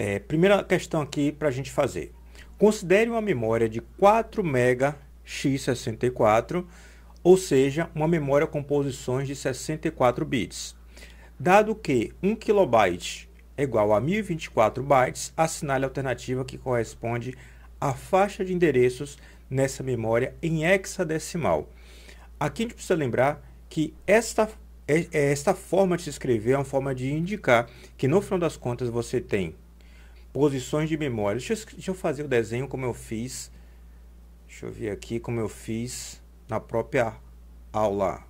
É, primeira questão aqui para a gente fazer. Considere uma memória de 4 MB x64, ou seja, uma memória com posições de 64 bits. Dado que 1 KB é igual a 1024 bytes, assinale a alternativa que corresponde à faixa de endereços nessa memória em hexadecimal. Aqui a gente precisa lembrar que esta, é, é, esta forma de se escrever é uma forma de indicar que no final das contas você tem posições de memória. Deixa eu, deixa eu fazer o desenho como eu fiz. Deixa eu ver aqui como eu fiz na própria aula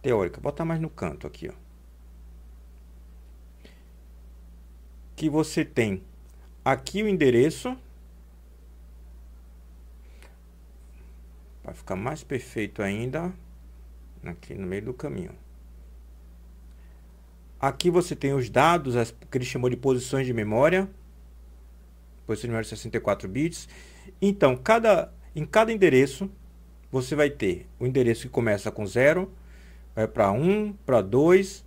teórica. Bota mais no canto aqui, ó. Que você tem aqui o endereço. Para ficar mais perfeito ainda, aqui no meio do caminho. Aqui você tem os dados, as, que ele chamou de posições de memória. Posições de memória de 64 bits. Então, cada, em cada endereço, você vai ter o endereço que começa com 0, vai para 1, um, para 2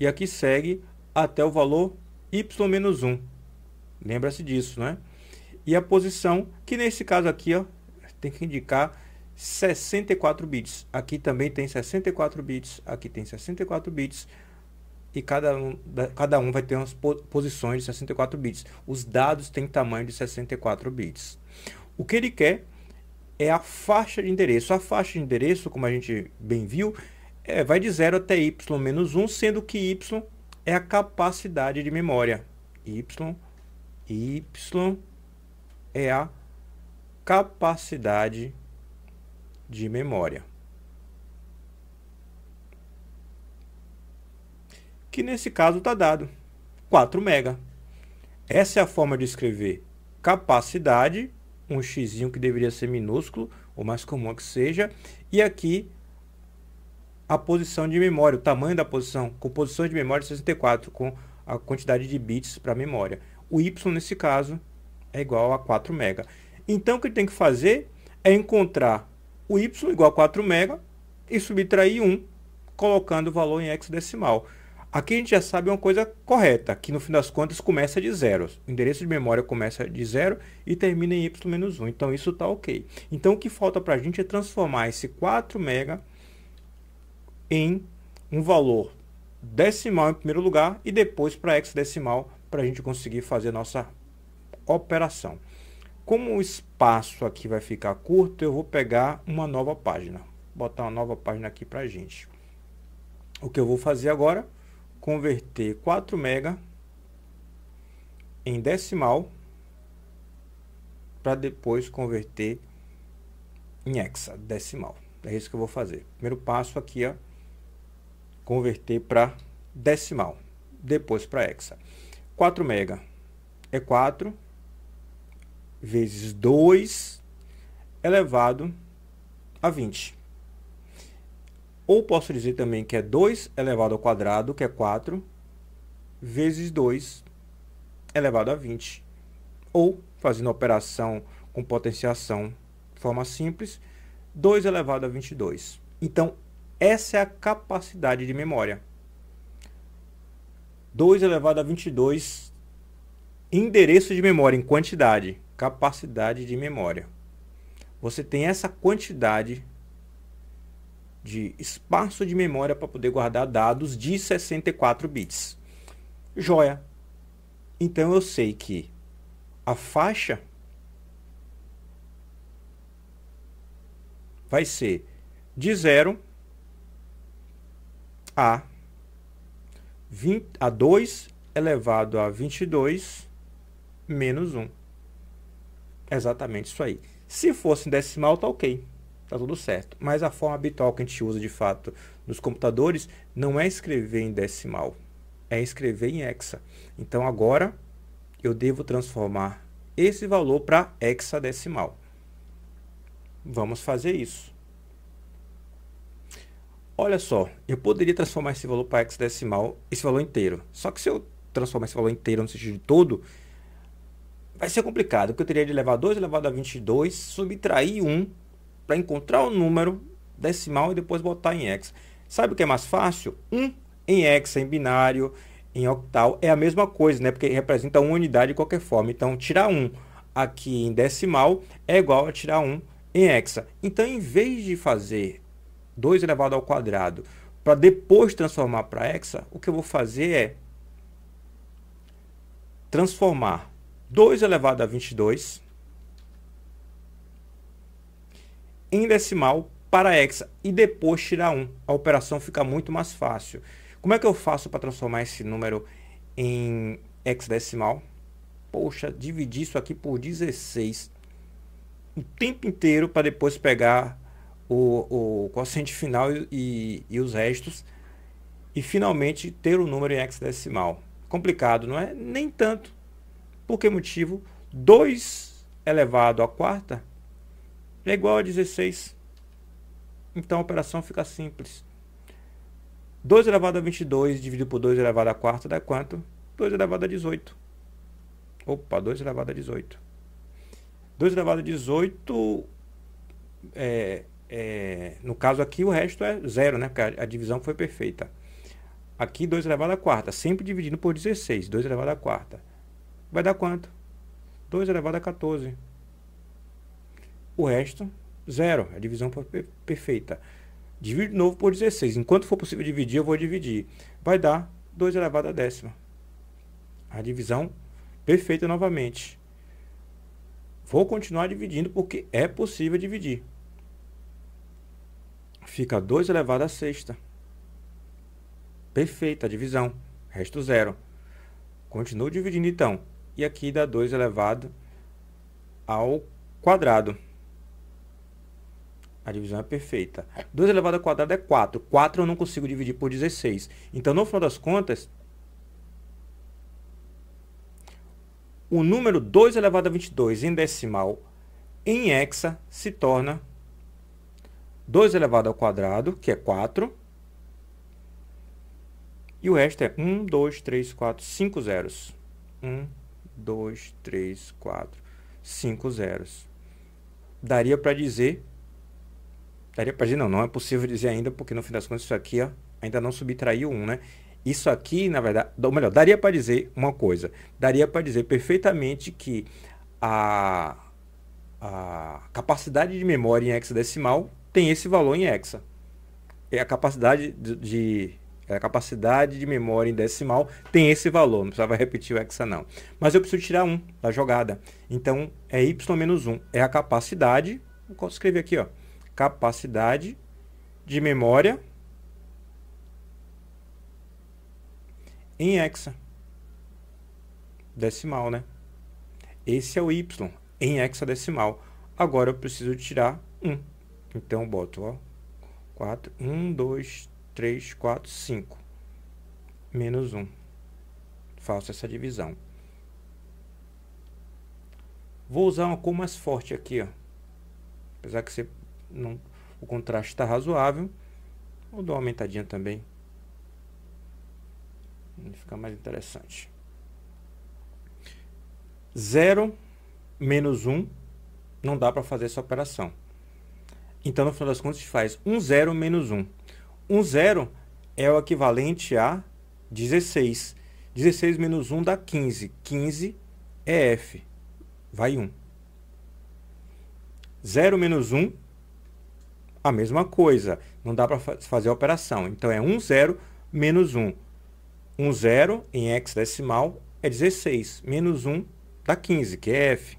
e aqui segue até o valor y-1. Lembra-se disso, né? E a posição, que nesse caso aqui, ó, tem que indicar 64 bits. Aqui também tem 64 bits, aqui tem 64 bits e cada um, cada um vai ter umas posições de 64 bits. Os dados têm tamanho de 64 bits. O que ele quer é a faixa de endereço. A faixa de endereço, como a gente bem viu, é, vai de 0 até y menos 1, sendo que y é a capacidade de memória. Y, y é a capacidade de memória. que nesse caso está dado 4 mega. Essa é a forma de escrever capacidade, um x que deveria ser minúsculo, o mais comum que seja, e aqui a posição de memória, o tamanho da posição, com posição de memória 64, com a quantidade de bits para memória. O y, nesse caso, é igual a 4 mega. Então, o que tem que fazer é encontrar o y igual a 4 mega e subtrair 1, colocando o valor em hexadecimal. decimal. Aqui a gente já sabe uma coisa correta, que no fim das contas começa de zero. O endereço de memória começa de zero e termina em y-1, então isso está ok. Então o que falta para a gente é transformar esse 4 mega em um valor decimal em primeiro lugar e depois para hexadecimal para a gente conseguir fazer nossa operação. Como o espaço aqui vai ficar curto, eu vou pegar uma nova página. Vou botar uma nova página aqui para a gente. O que eu vou fazer agora converter 4 mega em decimal para depois converter em hexadecimal. É isso que eu vou fazer. Primeiro passo aqui, ó, converter para decimal, depois para hexa. 4 mega é 4 vezes 2 elevado a 20. Ou posso dizer também que é 2 elevado ao quadrado, que é 4, vezes 2 elevado a 20. Ou, fazendo a operação com potenciação de forma simples, 2 elevado a 22. Então, essa é a capacidade de memória. 2 elevado a 22, endereço de memória em quantidade, capacidade de memória. Você tem essa quantidade de espaço de memória para poder guardar dados de 64 bits. Joia! Então eu sei que a faixa vai ser de 0 a, a 2 elevado a 22 menos 1. Exatamente isso aí. Se fosse decimal, tá ok tá tudo certo. Mas a forma habitual que a gente usa de fato nos computadores não é escrever em decimal, é escrever em hexa. Então agora eu devo transformar esse valor para hexadecimal. Vamos fazer isso. Olha só, eu poderia transformar esse valor para hexadecimal, esse valor inteiro. Só que se eu transformar esse valor inteiro no sentido de todo, vai ser complicado, porque eu teria de levar 2 elevado a 22, subtrair 1 para encontrar o número decimal e depois botar em hexa. Sabe o que é mais fácil? 1 um em hexa, em binário, em octal, é a mesma coisa, né? Porque representa uma unidade de qualquer forma. Então, tirar 1 um aqui em decimal é igual a tirar 1 um em hexa. Então, em vez de fazer 2 elevado ao quadrado para depois transformar para hexa, o que eu vou fazer é transformar 2 elevado a 22 em decimal para hexa e depois tirar 1. A operação fica muito mais fácil. Como é que eu faço para transformar esse número em hexadecimal? Poxa, dividir isso aqui por 16 o tempo inteiro para depois pegar o, o quociente final e, e, os restos e finalmente ter o número em hexadecimal. Complicado, não é? Nem tanto. Por que motivo? 2 elevado à quarta é igual a 16. Então a operação fica simples. 2 elevado a 22 dividido por 2 elevado a 4 dá quanto? 2 elevado a 18. Opa, 2 elevado a 18. 2 elevado a 18, é, é, no caso aqui o resto é zero, né? Porque a, a divisão foi perfeita. Aqui 2 elevado a quarta, sempre dividindo por 16, 2 elevado a quarta. Vai dar quanto? 2 elevado a 14. O resto, zero. É a divisão perfeita. Divido de novo por 16. Enquanto for possível dividir, eu vou dividir. Vai dar 2 elevado à décima. A divisão perfeita novamente. Vou continuar dividindo porque é possível dividir. Fica 2 elevado à sexta. Perfeita a divisão. Resto zero. Continuo dividindo então. E aqui dá 2 elevado ao quadrado. A divisão é perfeita. 2 elevado ao quadrado é 4. 4 eu não consigo dividir por 16. Então, no final das contas, o número 2 elevado a 22 em decimal em hexa se torna 2 elevado ao quadrado, que é 4. E o resto é 1, 2, 3, 4, 5 zeros. 1, 2, 3, 4, 5 zeros. Daria para dizer Daria para dizer, não, não é possível dizer ainda, porque no fim das contas isso aqui ó, ainda não subtraiu 1, né? Isso aqui, na verdade, ou melhor, daria para dizer uma coisa. Daria para dizer perfeitamente que a, a capacidade de memória em hexadecimal tem esse valor em hexa. É a capacidade de, de é a capacidade de memória em decimal tem esse valor, não precisava repetir o hexa não. Mas eu preciso tirar 1 da jogada. Então, é y menos 1, é a capacidade, vou escrever aqui, ó, capacidade de memória em hexa. Decimal, né? Esse é o Y em hexadecimal. Agora eu preciso tirar 1. Então eu boto ó, 4, 1, 2, 3, 4, 5. Menos 1. Faço essa divisão. Vou usar uma cor mais forte aqui, ó. Apesar que você não, o contraste está razoável. Vou dar uma aumentadinha também. Fica mais interessante. 0 menos 1 um, não dá para fazer essa operação. Então, no final das contas, a gente faz 1 zero menos 1. 1 zero é o equivalente a 16. 16 menos 1 dá 15. 15 é f. Vai 1. 0 menos 1 a mesma coisa, não dá para fazer a operação. Então, é 1 0, menos 1. 1 0 em hexadecimal é 16, menos 1 dá 15, que é F.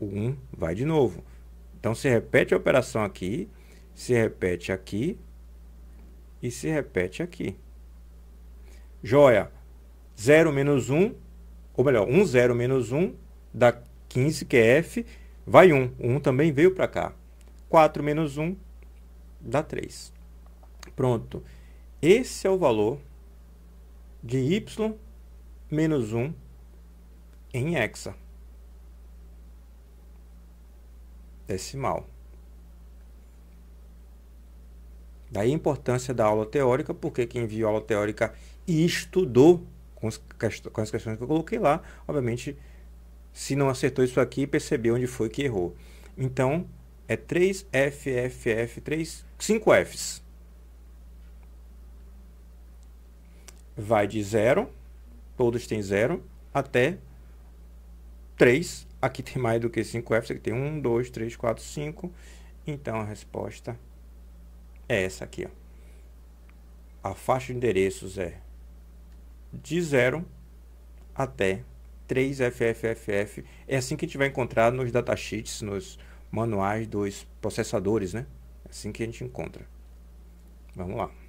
O 1 vai de novo. Então, se repete a operação aqui, se repete aqui e se repete aqui. Joia, 0 menos 1, ou melhor, 1 0 menos 1 dá 15, que é F, vai 1. O 1 também veio para cá. 4 menos 1 dá 3. Pronto. Esse é o valor de y menos 1 em hexa. Decimal. Daí a importância da aula teórica, porque quem viu a aula teórica e estudou com, as questões que eu coloquei lá, obviamente, se não acertou isso aqui, percebeu onde foi que errou. Então, é 3 fff 5 Fs. Vai de 0, todos têm 0, até 3. Aqui tem mais do que 5 Fs, aqui tem 1, 2, 3, 4, 5. Então a resposta é essa aqui. Ó. A faixa de endereços é de 0 até 3FFFF. É assim que a gente vai encontrar nos datasheets, nos manuais dos processadores, né? É assim que a gente encontra. Vamos lá.